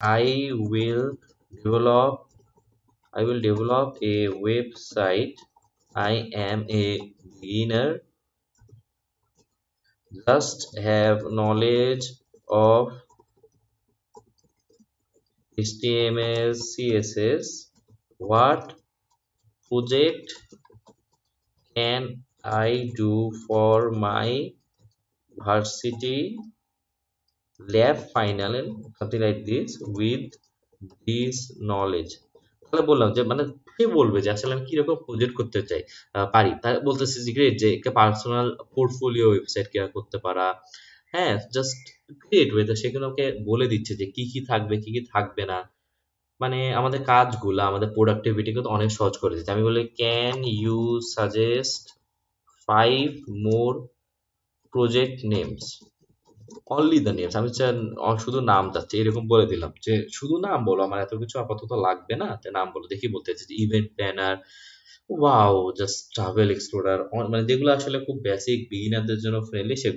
I will develop I will develop a website I am a beginner just have knowledge of HTML CSS what project can I do for my varsity lab final something like this with this knowledge তাহলে বললাম যে মানে কে বলবে যে আসলে আমি কিরকম project করতে চাই পারি তার বলতেছি যে গ্রেট যে একটা পার্সোনাল পোর্টফোলিও ওয়েবসাইট কেয়ার করতে পারা হ্যাঁ জাস্ট ক্রিয়েট ওয়েতে সেগুলোকে বলে দিচ্ছে যে কি কি থাকবে কি কি থাকবে না মানে আমাদের কাজগুলো আমাদের প্রোডাক্টিভিটি কিন্তু অনেক সহজ করে দিচ্ছে আমি বলি can you suggest five more project names only the names আমি শুধু নাম যাচ্ছে এরকম বলে দিলাম যে শুধু নাম বলো আমার এত কিছু আপাতত লাগবে না যে নাম বলো দেখি বলতে যে event planner wow just travel explorer মানে যেগুলো আসলে খুব বেসিক বিগিনারদের জন্য ফ্রেন্ডলি সেগুলো